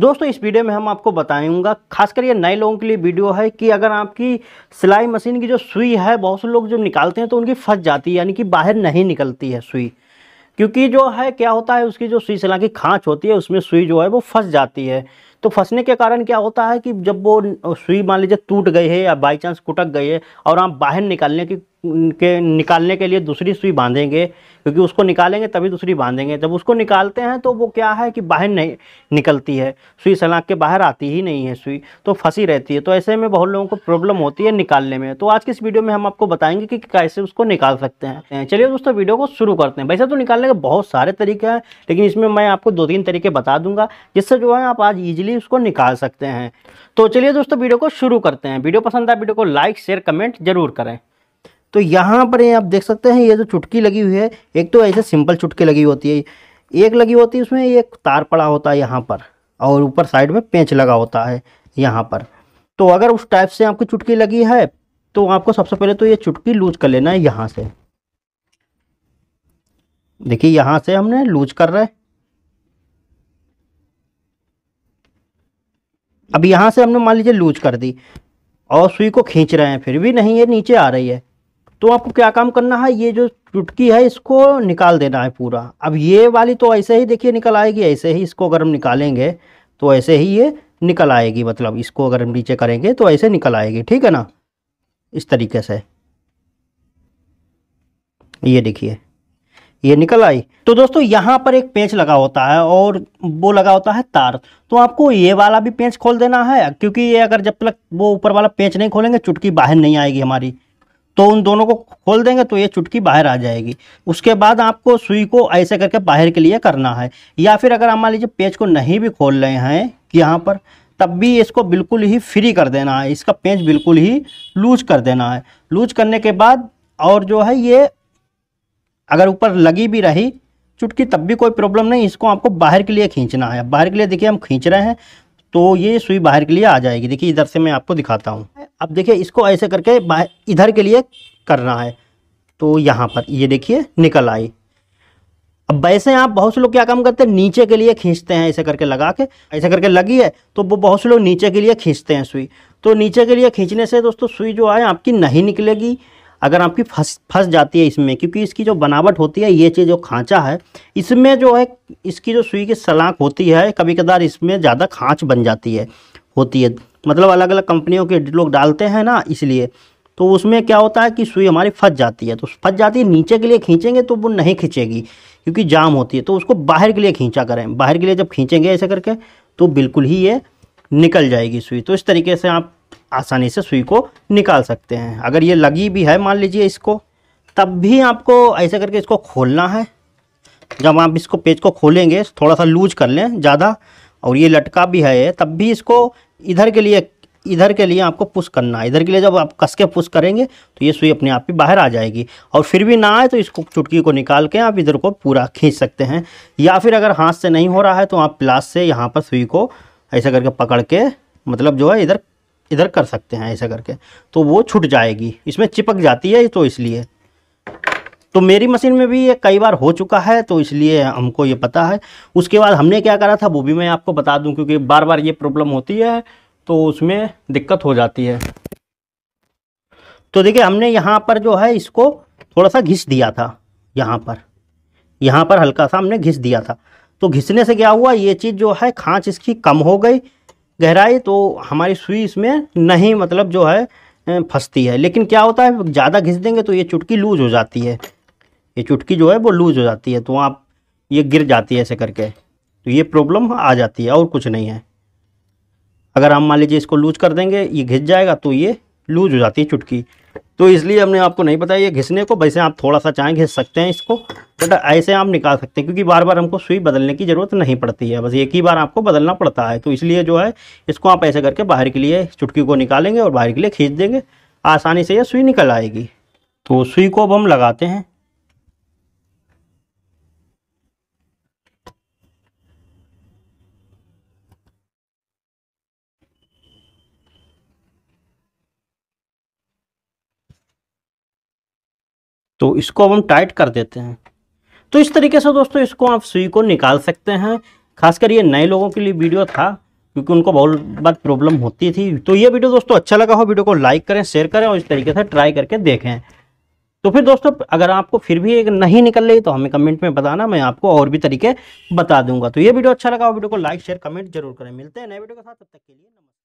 दोस्तों इस वीडियो में हम आपको बताऊंगा खासकर ये नए लोगों के लिए वीडियो है कि अगर आपकी सिलाई मशीन की जो सुई है बहुत से लोग जो निकालते हैं तो उनकी फंस जाती है यानी कि बाहर नहीं निकलती है सुई क्योंकि जो है क्या होता है उसकी जो सुई सिलाई की खाँच होती है उसमें सुई जो है वो फंस जाती है तो फंसने के कारण क्या होता है कि जब वो सुई मान लीजिए टूट गई है या बाई चांस कुटक गई है और आप बाहर निकालने की के निकालने के लिए दूसरी सुई बांधेंगे क्योंकि उसको निकालेंगे तभी दूसरी बांधेंगे जब उसको निकालते हैं तो वो क्या है कि बाहर नहीं निकलती है सुई सलाख के बाहर आती ही नहीं है सुई तो फंसी रहती है तो ऐसे में बहुत लोगों को प्रॉब्लम होती है निकालने में तो आज की इस वीडियो में हम आपको बताएंगे कि कैसे उसको निकाल सकते हैं चलिए दोस्तों वीडियो को शुरू करते हैं वैसे तो निकालने के बहुत सारे तरीके हैं लेकिन इसमें मैं आपको दो तीन तरीके बता दूंगा जिससे जो है आप आज ईजिली इजीली उसको निकाल सकते हैं तो चलिए दोस्तों वीडियो को शुरू करते हैं वीडियो पसंद आए वीडियो को लाइक शेयर कमेंट जरूर करें तो यहाँ पर आप देख सकते हैं ये जो चुटकी लगी हुई है एक तो ऐसे सिंपल चुटकी लगी होती है एक लगी होती है उसमें एक तार पड़ा होता है यहाँ पर और ऊपर साइड में पेंच लगा होता है यहाँ पर तो अगर उस टाइप से आपकी चुटकी लगी है तो आपको सबसे पहले तो ये चुटकी लूज कर लेना है यहाँ से देखिए यहाँ से हमने लूज कर रहे हैं अब यहाँ से हमने मान लीजिए लूज कर दी और सुई को खींच रहे हैं फिर भी नहीं ये नीचे आ रही है तो आपको क्या काम करना है ये जो चुटकी है इसको निकाल देना है पूरा अब ये वाली तो ऐसे ही देखिए निकल आएगी ऐसे ही इसको अगर हम निकालेंगे तो ऐसे ही ये निकल आएगी मतलब इसको अगर हम नीचे करेंगे तो ऐसे निकल आएगी ठीक है ना इस तरीके से ये देखिए ये निकल आई तो दोस्तों यहाँ पर एक पेंच लगा होता है और वो लगा होता है तार तो आपको ये वाला भी पेंच खोल देना है क्योंकि ये अगर जब तक वो ऊपर वाला पेंच नहीं खोलेंगे चुटकी बाहर नहीं आएगी हमारी तो उन दोनों को खोल देंगे तो ये चुटकी बाहर आ जाएगी उसके बाद आपको सुई को ऐसे करके बाहर के लिए करना है या फिर अगर हम मान लीजिए पेंच को नहीं भी खोल रहे हैं यहाँ पर तब भी इसको बिल्कुल ही फ्री कर देना है इसका पेंच बिल्कुल ही लूज कर देना है लूज करने के बाद और जो है ये अगर ऊपर लगी भी रही चुटकी तब भी कोई प्रॉब्लम नहीं इसको आपको बाहर के लिए खींचना है बाहर के लिए देखिए हम खींच रहे हैं तो ये सुई बाहर के लिए आ जाएगी देखिए इधर से मैं आपको दिखाता हूँ अब देखिए इसको ऐसे करके बाहर इधर के लिए करना है तो यहाँ पर ये देखिए निकल आई अब वैसे आप बहुत से लोग क्या काम करते हैं नीचे के लिए खींचते हैं ऐसे करके लगा के ऐसे करके लगी है तो वो बहुत से लोग नीचे के लिए खींचते हैं सुई तो नीचे के लिए खींचने से दोस्तों सुई जो है आपकी नहीं निकलेगी अगर आपकी फंस फंस जाती है इसमें क्योंकि इसकी जो बनावट होती है ये चीज़ जो खांचा है इसमें जो है इसकी जो सुई की सलाख होती है कभी कदार इसमें ज़्यादा खाँच बन जाती है होती है मतलब अलग अलग कंपनियों के लोग डालते हैं ना इसलिए तो उसमें क्या होता है कि सुई हमारी फंस जाती है तो फंस जाती है नीचे के लिए खींचेंगे तो वो नहीं खींचेगी क्योंकि जाम होती है तो उसको बाहर के लिए खींचा करें बाहर के लिए जब खींचेंगे ऐसे करके तो बिल्कुल ही ये निकल जाएगी सुई तो इस तरीके से आप आसानी से सुई को निकाल सकते हैं अगर ये लगी भी है मान लीजिए इसको तब भी आपको ऐसे करके इसको खोलना है जब आप इसको पेज को खोलेंगे थोड़ा सा लूज कर लें ज़्यादा और ये लटका भी है तब भी इसको इधर के लिए इधर के लिए आपको पुश करना है इधर के लिए जब आप कस के पुश करेंगे तो ये सुई अपने आप ही बाहर आ जाएगी और फिर भी ना आए तो इसको चुटकी को निकाल के आप इधर को पूरा खींच सकते हैं या फिर अगर हाथ से नहीं हो रहा है तो आप प्लास से यहाँ पर सुई को ऐसा करके पकड़ के मतलब जो है इधर इधर कर सकते हैं ऐसा करके तो वो छूट जाएगी इसमें चिपक जाती है तो इसलिए तो मेरी मशीन में भी ये कई बार हो चुका है तो इसलिए हमको ये पता है उसके बाद हमने क्या करा था वो भी मैं आपको बता दूं क्योंकि बार बार ये प्रॉब्लम होती है तो उसमें दिक्कत हो जाती है तो देखिए हमने यहाँ पर जो है इसको थोड़ा सा घिस दिया था यहाँ पर यहाँ पर हल्का सा हमने घिस दिया था तो घिसने से क्या हुआ ये चीज़ जो है खाँच इसकी कम हो गई गहराई तो हमारी सुई इसमें नहीं मतलब जो है फंसती है लेकिन क्या होता है ज़्यादा घिस देंगे तो ये चुटकी लूज हो जाती है ये चुटकी जो है वो लूज हो जाती है तो आप ये गिर जाती है ऐसे करके तो ये प्रॉब्लम आ जाती है और कुछ नहीं है अगर हम मान लीजिए इसको लूज कर देंगे ये घिस जाएगा तो ये लूज हो जाती है चुटकी तो इसलिए हमने आपको नहीं बताया ये घिसने को वैसे आप थोड़ा सा चाहें घिस सकते हैं इसको बट ऐसे आप निकाल सकते हैं क्योंकि बार बार हमको सुई बदलने की ज़रूरत नहीं पड़ती है बस एक ही बार आपको बदलना पड़ता है तो इसलिए जो है इसको आप ऐसे करके बाहर के लिए चुटकी को निकालेंगे और बाहर के लिए खींच देंगे आसानी से यह सुई निकल आएगी तो सुई को अब हम लगाते हैं तो इसको अब हम टाइट कर देते हैं तो इस तरीके से दोस्तों इसको आप सुई को निकाल सकते हैं खासकर ये नए लोगों के लिए वीडियो था क्योंकि उनको बहुत बार प्रॉब्लम होती थी तो ये वीडियो दोस्तों अच्छा लगा हो वीडियो को लाइक करें शेयर करें और इस तरीके से ट्राई करके देखें तो फिर दोस्तों अगर आपको फिर भी एक नहीं निकल रही तो हमें कमेंट में बताना मैं आपको और भी तरीके बता दूंगा तो ये वीडियो अच्छा लगा हो वीडियो को लाइक शेयर कमेंट जरूर करें मिलते हैं नए वीडियो के साथ तब तक के लिए नमस्कार